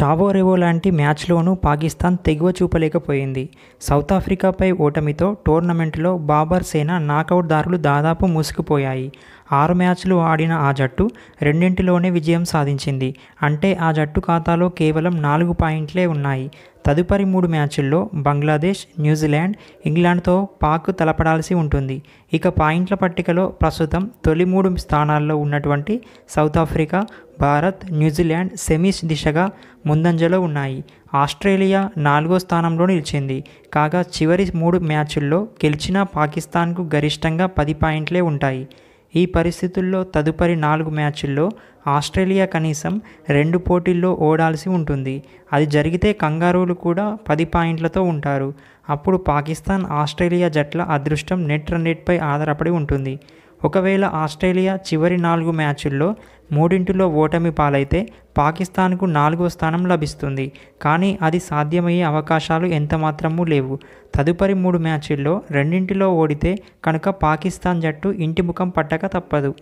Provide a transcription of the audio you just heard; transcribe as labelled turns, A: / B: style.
A: చావోరెవో లాంటి మ్యాచ్లోనూ పాకిస్తాన్ తెగువ చూపలేకపోయింది సౌత్ ఆఫ్రికాపై ఓటమితో టోర్నమెంట్లో బాబర్ సేన నాకౌట్ దారులు దాదాపు మూసుకుపోయాయి ఆరు మ్యాచ్లు ఆడిన ఆ జట్టు రెండింటిలోనే విజయం సాధించింది అంటే ఆ జట్టు ఖాతాలో కేవలం నాలుగు పాయింట్లే ఉన్నాయి తదుపరి మూడు మ్యాచ్ల్లో బంగ్లాదేశ్ న్యూజిలాండ్ ఇంగ్లాండ్తో పాక్ తలపడాల్సి ఉంటుంది ఇక పాయింట్ల పట్టికలో ప్రస్తుతం తొలి మూడు స్థానాల్లో ఉన్నటువంటి South Africa Bharat New Zealand semis దిశగా ముందంజలో ఉన్నాయి ఆస్ట్రేలియా నాలుగో స్థానంలో నిలిచింది కాగా చివరి మూడు మ్యాచ్ల్లో గెలిచిన పాకిస్తాన్కు గరిష్టంగా పది పాయింట్లే ఉంటాయి ఈ పరిస్థితుల్లో తదుపరి నాలుగు మ్యాచ్ల్లో ఆస్ట్రేలియా కనీసం రెండు పోటీల్లో ఓడాల్సి ఉంటుంది అది జరిగితే కంగారూలు కూడా పది పాయింట్లతో ఉంటారు అప్పుడు పాకిస్తాన్ ఆస్ట్రేలియా జట్ల అదృష్టం నెట్ రన్ రేట్పై ఆధారపడి ఉంటుంది ఒకవేళ ఆస్ట్రేలియా చివరి నాలుగు మ్యాచుల్లో మూడింటిలో ఓటమి పాలైతే పాకిస్తాన్కు నాలుగో స్థానం లభిస్తుంది కానీ అది సాధ్యమయ్యే అవకాశాలు ఎంతమాత్రమూ లేవు తదుపరి మూడు మ్యాచుల్లో రెండింటిలో ఓడితే కనుక పాకిస్తాన్ జట్టు ఇంటి ముఖం పట్టక తప్పదు